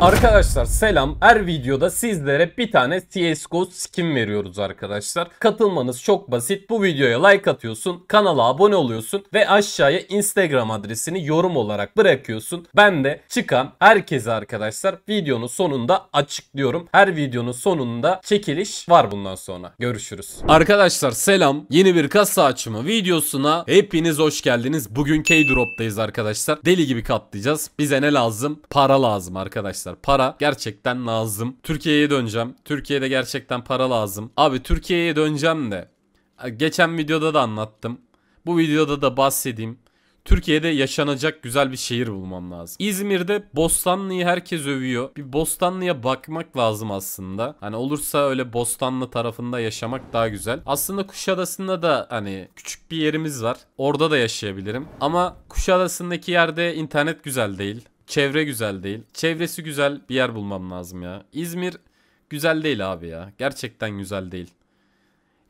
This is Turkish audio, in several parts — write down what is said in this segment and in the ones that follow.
Arkadaşlar selam. Her videoda sizlere bir tane CSGO skin veriyoruz arkadaşlar. Katılmanız çok basit. Bu videoya like atıyorsun, kanala abone oluyorsun ve aşağıya Instagram adresini yorum olarak bırakıyorsun. Ben de çıkan herkese arkadaşlar videonun sonunda açıklıyorum. Her videonun sonunda çekiliş var bundan sonra. Görüşürüz. Arkadaşlar selam. Yeni bir kasa açımı videosuna hepiniz hoş geldiniz. Bugün K-Drop'tayız arkadaşlar. Deli gibi katlayacağız. Bize ne lazım? Para lazım arkadaşlar arkadaşlar. Para gerçekten lazım. Türkiye'ye döneceğim. Türkiye'de gerçekten para lazım. Abi Türkiye'ye döneceğim de. Geçen videoda da anlattım. Bu videoda da bahsedeyim. Türkiye'de yaşanacak güzel bir şehir bulmam lazım. İzmir'de Bostanlı'yı herkes övüyor. Bir Bostanlı'ya bakmak lazım aslında. Hani olursa öyle Bostanlı tarafında yaşamak daha güzel. Aslında Kuşadası'nda da hani küçük bir yerimiz var. Orada da yaşayabilirim. Ama Kuşadası'ndaki yerde internet güzel değil. Çevre güzel değil. Çevresi güzel bir yer bulmam lazım ya. İzmir güzel değil abi ya. Gerçekten güzel değil.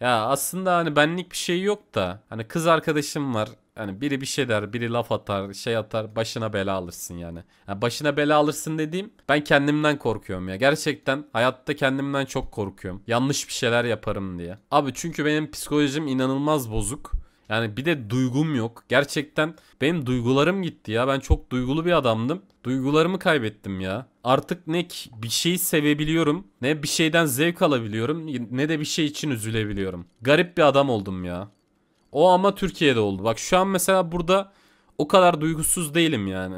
Ya aslında hani benlik bir şey yok da hani kız arkadaşım var. Hani biri bir şey der, biri laf atar, şey atar, başına bela alırsın yani. yani başına bela alırsın dediğim ben kendimden korkuyorum ya. Gerçekten hayatta kendimden çok korkuyorum. Yanlış bir şeyler yaparım diye. Abi çünkü benim psikolojim inanılmaz bozuk. Yani bir de duygum yok. Gerçekten benim duygularım gitti ya. Ben çok duygulu bir adamdım. Duygularımı kaybettim ya. Artık ne bir şeyi sevebiliyorum, ne bir şeyden zevk alabiliyorum, ne de bir şey için üzülebiliyorum. Garip bir adam oldum ya. O ama Türkiye'de oldu. Bak şu an mesela burada o kadar duygusuz değilim yani.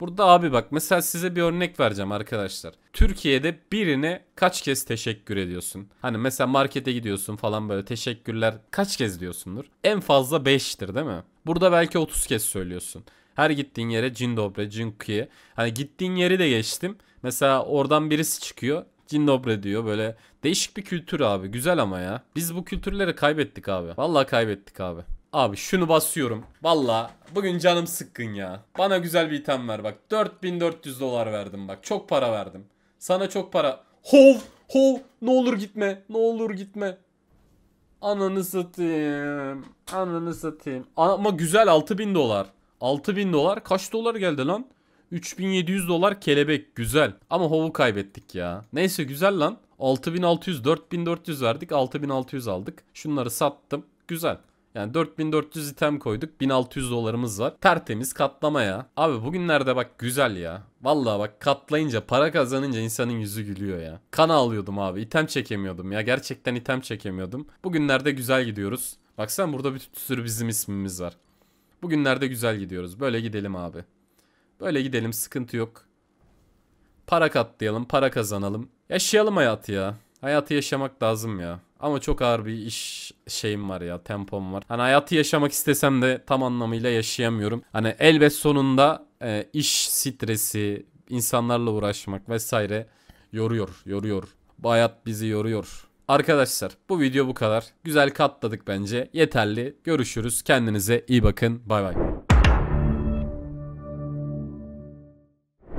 Burada abi bak mesela size bir örnek vereceğim arkadaşlar. Türkiye'de birine kaç kez teşekkür ediyorsun? Hani mesela markete gidiyorsun falan böyle teşekkürler kaç kez diyorsundur? En fazla 5'tir değil mi? Burada belki 30 kez söylüyorsun. Her gittiğin yere cin dobre, cin kuye. Hani gittiğin yeri de geçtim. Mesela oradan birisi çıkıyor. Cin dobre diyor böyle. Değişik bir kültür abi. Güzel ama ya. Biz bu kültürleri kaybettik abi. Vallahi kaybettik abi. Abi şunu basıyorum. Valla bugün canım sıkkın ya. Bana güzel bir item ver bak. 4400 dolar verdim bak. Çok para verdim. Sana çok para. Hov! Hov! Ne olur gitme. Ne olur gitme. Ananı satayım. Ananı satayım. Ama güzel 6000 dolar. 6000 dolar. Kaç dolar geldi lan? 3700 dolar kelebek. Güzel. Ama hovu kaybettik ya. Neyse güzel lan. 6600, 4400 verdik. 6600 aldık. Şunları sattım. Güzel. Yani 4400 item koyduk. 1600 dolarımız var. Tertemiz katlamaya. Abi bugünlerde bak güzel ya. Vallahi bak katlayınca para kazanınca insanın yüzü gülüyor ya. Kan alıyordum abi. item çekemiyordum ya. Gerçekten item çekemiyordum. Bugünlerde güzel gidiyoruz. Baksana burada bir sürü bizim ismimiz var. Bugünlerde güzel gidiyoruz. Böyle gidelim abi. Böyle gidelim sıkıntı yok. Para katlayalım, para kazanalım. Yaşayalım hayatı ya. Hayatı yaşamak lazım ya. Ama çok ağır bir iş şeyim var ya tempom var. Hani hayatı yaşamak istesem de tam anlamıyla yaşayamıyorum. Hani elbet sonunda e, iş stresi, insanlarla uğraşmak vesaire yoruyor, yoruyor. Bu hayat bizi yoruyor. Arkadaşlar bu video bu kadar. Güzel katladık bence. Yeterli. Görüşürüz. Kendinize iyi bakın. Bay bay.